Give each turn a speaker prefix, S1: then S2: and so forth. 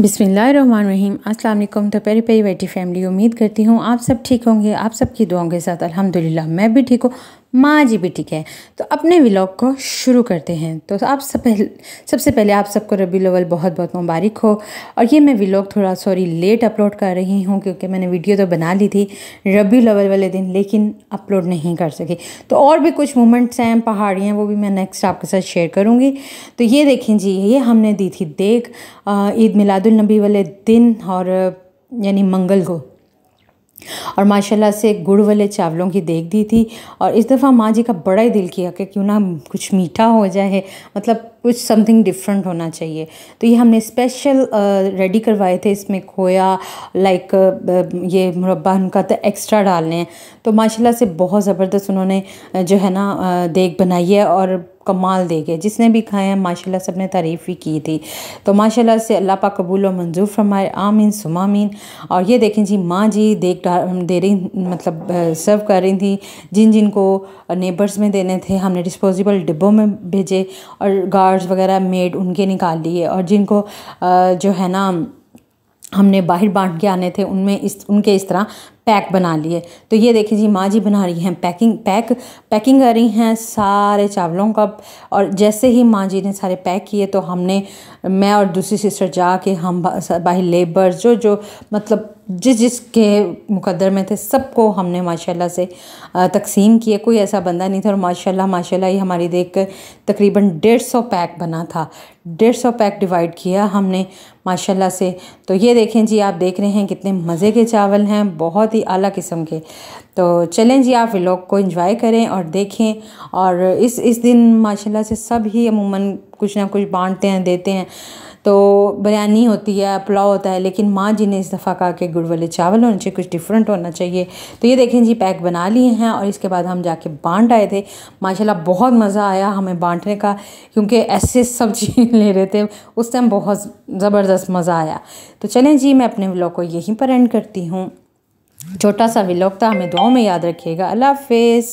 S1: बिसमीम अल्लाम तो पेरी पेरी बेटी फैमिली उम्मीद करती हूँ आप सब ठीक होंगे आप सबकी दुआओं के साथ अल्हम्दुलिल्लाह मैं भी ठीक हूँ माँ जी भी ठीक है तो अपने व्लॉग को शुरू करते हैं तो आप सब पहले सबसे पहले आप सबको रबी लवल बहुत बहुत मुबारक हो और ये मैं व्लॉग थोड़ा सॉरी लेट अपलोड कर रही हूँ क्योंकि मैंने वीडियो तो बना ली थी रबी लवल वाले दिन लेकिन अपलोड नहीं कर सकी तो और भी कुछ मोमेंट्स हैं पहाड़ियाँ वो भी मैं नेक्स्ट आपके साथ शेयर करूँगी तो ये देखें जी ये हमने दी थी देख ईद मिलादुलनबी वाले दिन और यानी मंगल को और माशाल्लाह से गुड़ वाले चावलों की देख दी थी और इस दफ़ा माँ जी का बड़ा ही दिल किया कि क्यों ना कुछ मीठा हो जाए मतलब कुछ समथिंग डिफरेंट होना चाहिए तो ये हमने स्पेशल रेडी करवाए थे इसमें खोया लाइक ये मुरबा उनका तो एक्स्ट्रा डालने हैं तो माशाल्लाह से बहुत ज़बरदस्त उन्होंने जो है ना देख बनाई है और कमाल दे गए जिसने भी खाए हैं सब ने तारीफ़ भी की थी तो माशाल्लाह से अल्लाह पा कबूल और मंजूर फरमाए आमीन सुमामीन और ये देखें जी माँ जी देख दे रही मतलब सर्व कर रही थी जिन जिन को नेबर्स में देने थे हमने डिस्पोजेबल डिब्बों में भेजे और गार्ड कार्ड्स वगैरह मेड उनके निकाल लिए और जिनको जो है ना हमने बाहर बांट के आने थे उनमें इस उनके इस तरह पैक बना लिए तो ये देखिए जी माँ जी बना रही हैं पैकिंग पैक पैकिंग कर रही हैं सारे चावलों का और जैसे ही माँ जी ने सारे पैक किए तो हमने मैं और दूसरी सिस्टर जा के हम भाई लेबर जो जो मतलब जिस जिस के मुकदर में थे सबको हमने माशाल्लाह से तकसीम किए कोई ऐसा बंदा नहीं था और माशाल्लाह माशाल्लाह ये हमारी देख कर तकरीबन डेढ़ सौ पैक बना था डेढ़ सौ पैक डिवाइड किया हमने माशाल्लाह से तो ये देखें जी आप देख रहे हैं कितने मज़े के चावल हैं बहुत ही अला किस्म के तो चलें जी आप व्लॉग को इंजॉय करें और देखें और इस इस दिन माशाल्लाह से सब ही अमूमन कुछ ना कुछ बांटते हैं देते हैं तो बिरयानी होती है पुलाव होता है लेकिन माँ जी ने इस दफ़ा कहा कि गुड़ वाले चावल होने चाहिए कुछ डिफरेंट होना चाहिए तो ये देखें जी पैक बना लिए हैं और इसके बाद हम जाके बांट आए थे माशाल्लाह बहुत मज़ा आया हमें बांटने का क्योंकि ऐसे सब्जी ले रहे थे उस टाइम बहुत ज़बरदस्त मज़ा आया तो चलें जी मैं अपने व्लॉग को यहीं पर एंड करती हूँ छोटा सा विलोकता था हमें दुआओं में याद रखिएगा अल्लाह हाफिज़